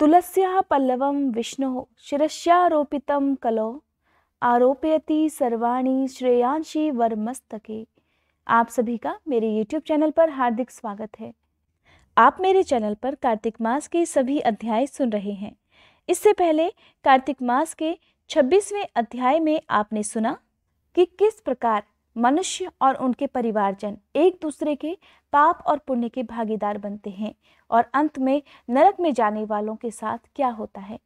तुलस्या पल्लवं विष्णु शिष्यारोपित कलो आरोपयति सर्वाणी श्रेयांशी वर्मस्तके आप सभी का मेरे YouTube चैनल पर हार्दिक स्वागत है आप मेरे चैनल पर कार्तिक मास के सभी अध्याय सुन रहे हैं इससे पहले कार्तिक मास के 26वें अध्याय में आपने सुना कि किस प्रकार मनुष्य और उनके परिवारजन एक दूसरे के पाप और पुण्य के भागीदार बनते हैं और अंत में नरक में जाने वालों के साथ क्या होता है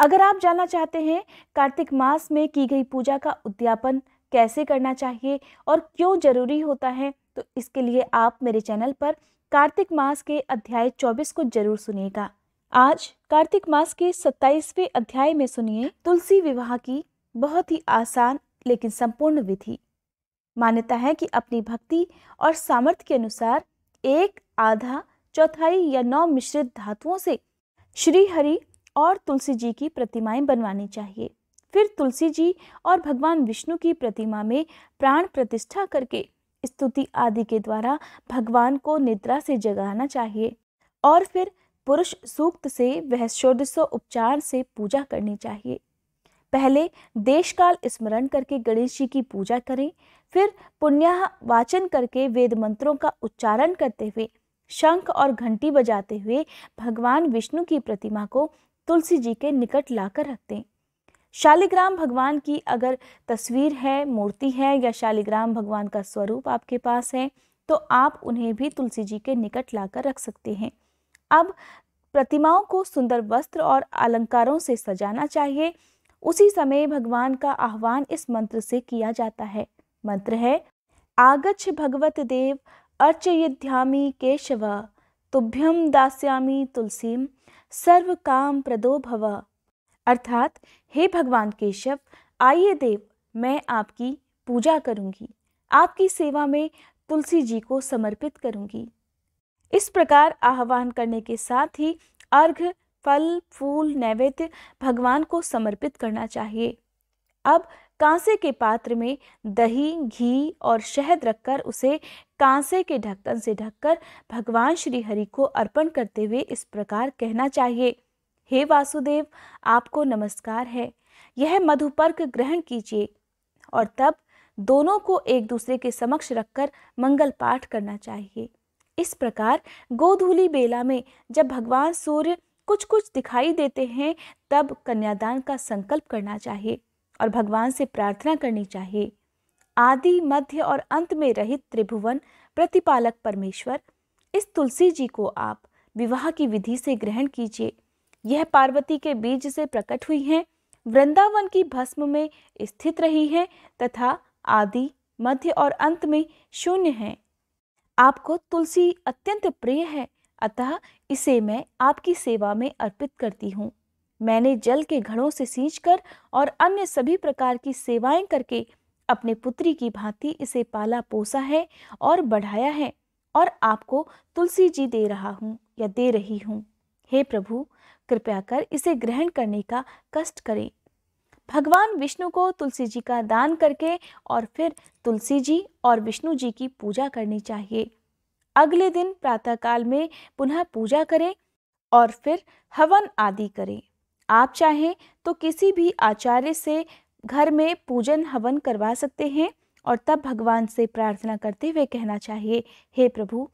अगर आप जानना चाहते हैं कार्तिक मास में की गई पूजा का उद्यापन कैसे करना चाहिए और क्यों जरूरी होता है तो इसके लिए आप मेरे चैनल पर कार्तिक मास के अध्याय 24 को जरूर सुनिएगा आज कार्तिक मास के 27वें अध्याय में सुनिए तुलसी विवाह की बहुत ही आसान लेकिन संपूर्ण विधि मान्यता है कि अपनी भक्ति और सामर्थ्य के अनुसार एक आधा चौथाई या नौ मिश्रित धातुओं से श्री हरि और तुलसी जी की प्रतिमाएं बनवानी चाहिए फिर तुलसी जी और भगवान विष्णु की प्रतिमा में प्राण प्रतिष्ठा करके स्तुति आदि के द्वारा भगवान को निद्रा से जगाना चाहिए और फिर पुरुष सूक्त से वह षोडशो उपचार से पूजा करनी चाहिए पहले देश काल स्मरण करके गणेश जी की पूजा करें फिर पुण्या वाचन करके वेद मंत्रों का उच्चारण करते हुए शंख और घंटी बजाते हुए भगवान विष्णु की प्रतिमा को तुलसी जी के निकट लाकर रख शालिग्राम भगवान की अगर तस्वीर है मूर्ति है या शालिग्राम भगवान का स्वरूप आपके पास है तो आप उन्हें भी तुलसी जी के निकट लाकर रख सकते हैं अब प्रतिमाओं को सुंदर वस्त्र और अलंकारों से सजाना चाहिए उसी समय भगवान का आह्वान इस मंत्र से किया जाता है मंत्र है आगछ भगवत देव अर्चयध्यामी केशव तुभ्यम दास्यामी तुलसीम सर्व काम प्रदो भव अर्थात हे भगवान केशव आइए देव मैं आपकी पूजा करूंगी आपकी सेवा में तुलसी जी को समर्पित करूंगी इस प्रकार आह्वान करने के साथ ही अर्घ फल फूल नैवेद्य भगवान को समर्पित करना चाहिए अब कांसे के पात्र में दही घी और शहद रखकर उसे कांसे के ढक्कन से ढककर भगवान श्री हरि को अर्पण करते हुए इस प्रकार कहना चाहिए हे वासुदेव आपको नमस्कार है यह मधुपर्क ग्रहण कीजिए और तब दोनों को एक दूसरे के समक्ष रखकर मंगल पाठ करना चाहिए इस प्रकार गोधूली बेला में जब भगवान सूर्य कुछ कुछ दिखाई देते हैं तब कन्यादान का संकल्प करना चाहिए और भगवान से प्रार्थना करनी चाहिए आदि मध्य और अंत में रहित त्रिभुवन प्रतिपालक परमेश्वर इस तुलसी जी को आप विवाह की विधि से ग्रहण कीजिए यह पार्वती के बीज से प्रकट हुई है वृंदावन की भस्म में स्थित रही है तथा आदि मध्य और अंत में शून्य है आपको तुलसी अत्यंत प्रिय है अतः इसे मैं आपकी सेवा में अर्पित करती हूँ मैंने जल के घड़ों से सींच कर और अन्य सभी प्रकार की सेवाएं करके अपने पुत्री की भांति इसे पाला पोसा है और बढ़ाया है और आपको तुलसी जी दे रहा हूँ या दे रही हूँ हे प्रभु कृपया कर इसे ग्रहण करने का कष्ट करें भगवान विष्णु को तुलसी जी का दान करके और फिर तुलसी जी और विष्णु जी की पूजा करनी चाहिए अगले दिन प्रातःकाल में पुनः पूजा करें और फिर हवन आदि करें आप चाहें तो किसी भी आचार्य से घर में पूजन हवन करवा सकते हैं और तब भगवान से प्रार्थना करते हुए कहना चाहिए हे प्रभु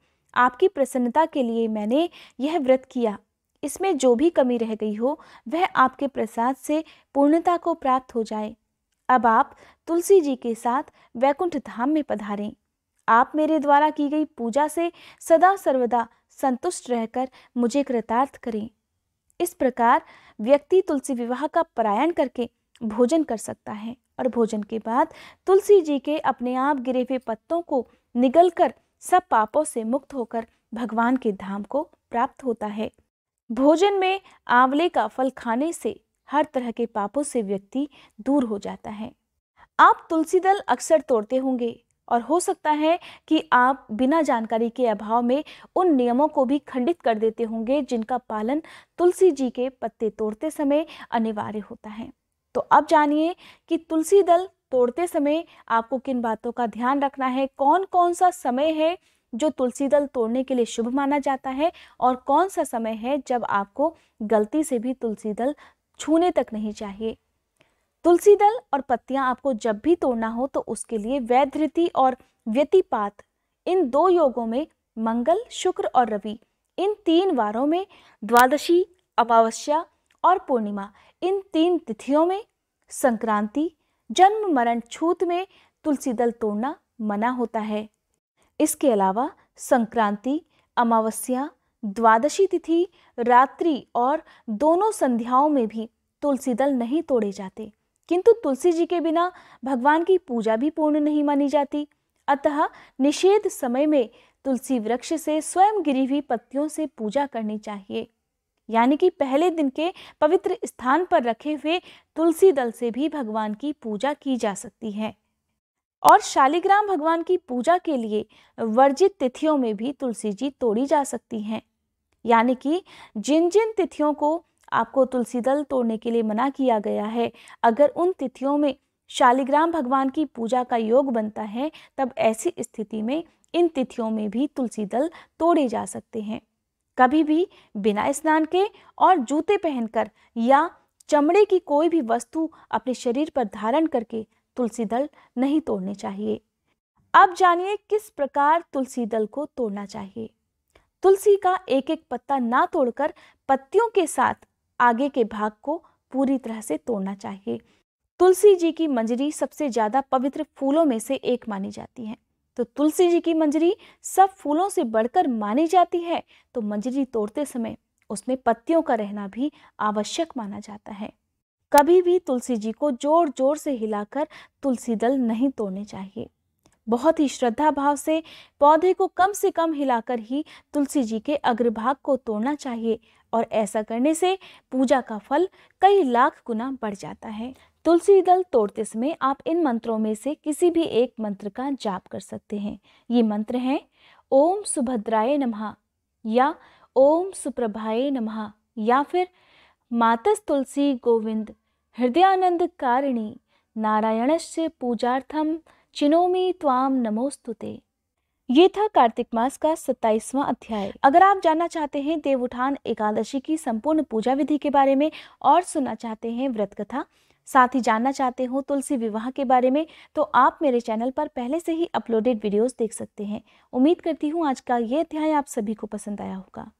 आपकी प्रसन्नता के लिए मैंने यह व्रत किया इसमें जो भी कमी रह गई हो वह आपके प्रसाद से पूर्णता को प्राप्त हो जाए अब आप तुलसी जी के साथ वैकुंठ धाम में पधारें आप मेरे द्वारा की गई पूजा से सदा सर्वदा संतुष्ट रहकर मुझे कृतार्थ करें इस प्रकार व्यक्ति तुलसी विवाह का परायण करके भोजन कर सकता है और भोजन के बाद तुलसी जी के अपने आप गिरे हुए पत्तों को निगल कर सब पापों से मुक्त होकर भगवान के धाम को प्राप्त होता है भोजन में आंवले का फल खाने से हर तरह के पापों से व्यक्ति दूर हो जाता है आप तुलसी दल अक्सर तोड़ते होंगे और हो सकता है कि आप बिना जानकारी के अभाव में उन नियमों को भी खंडित कर देते होंगे जिनका पालन तुलसी जी के पत्ते तोड़ते समय अनिवार्य होता है तो अब जानिए कि तुलसी दल तोड़ते समय आपको किन बातों का ध्यान रखना है कौन कौन सा समय है जो तुलसी दल तोड़ने के लिए शुभ माना जाता है और कौन सा समय है जब आपको गलती से भी तुलसी दल छूने तक नहीं चाहिए तुलसी दल और पत्तियां आपको जब भी तोड़ना हो तो उसके लिए वैधृति और व्यतिपात इन दो योगों में मंगल शुक्र और रवि इन तीन वारों में द्वादशी अमावस्या और पूर्णिमा इन तीन तिथियों में संक्रांति जन्म मरण छूत में तुलसी दल तोड़ना मना होता है इसके अलावा संक्रांति अमावस्या द्वादशी तिथि रात्रि और दोनों संध्याओं में भी तुलसी दल नहीं तोड़े जाते किंतु तुलसी जी के बिना भगवान की पूजा भी पूर्ण नहीं मानी जाती अतः निषेध समय में तुलसी वृक्ष से स्वयं गिरी हुई पत्तियों से पूजा करनी चाहिए यानी कि पहले दिन के पवित्र स्थान पर रखे हुए तुलसी दल से भी भगवान की पूजा की जा सकती है और शालिग्राम भगवान की पूजा के लिए वर्जित तिथियों में भी तुलसी जी तोड़ी जा सकती हैं यानी कि जिन जिन तिथियों को आपको तुलसी दल तोड़ने के लिए मना किया गया है अगर उन तिथियों में शालिग्राम भगवान की पूजा का योग बनता है तब ऐसी स्थिति में इन तिथियों में भी तुलसी दल तोड़े जा सकते हैं कभी भी बिना स्नान के और जूते पहनकर या चमड़े की कोई भी वस्तु अपने शरीर पर धारण करके तुलसी दल नहीं तोड़ने चाहिए अब जानिए किस प्रकार तुलसी दल को तोड़ना चाहिए तुलसी का एक एक पत्ता ना तोड़कर पत्तियों के साथ आगे के भाग को पूरी तरह से तोड़ना चाहिए तुलसी जी की मंजरी सबसे ज़्यादा पवित्र फूलों में से एक मानी जाती है तो तुलसी जी की मंजरी सब फूलों से बढ़कर मानी जाती है तो मंजरी तोड़ते समय उसमें पत्तियों का रहना भी आवश्यक माना जाता है कभी भी तुलसी जी को जोर जोर से हिलाकर तुलसी दल नहीं तोड़ने चाहिए बहुत ही श्रद्धा भाव से पौधे को कम से कम हिलाकर ही तुलसी जी के अग्रभाग को तोड़ना चाहिए और ऐसा करने से पूजा का फल कई लाख गुना बढ़ जाता है तुलसी दल तोड़ते समय आप इन मंत्रों में से किसी भी एक मंत्र का जाप कर सकते हैं ये मंत्र हैं ओम सुभद्राय नमः या ओम सुप्रभाय नमः या फिर मातस तुलसी गोविंद हृदयानंद कारिणी नारायणस्य पूजार्थम चिनोमी ताम नमोस्तुते ये था कार्तिक मास का सत्ताईसवां अध्याय अगर आप जानना चाहते हैं देव उठान एकादशी की संपूर्ण पूजा विधि के बारे में और सुनना चाहते हैं व्रत कथा साथ ही जानना चाहते हो तुलसी विवाह के बारे में तो आप मेरे चैनल पर पहले से ही अपलोडेड वीडियोस देख सकते हैं उम्मीद करती हूँ आज का ये अध्याय आप सभी को पसंद आया होगा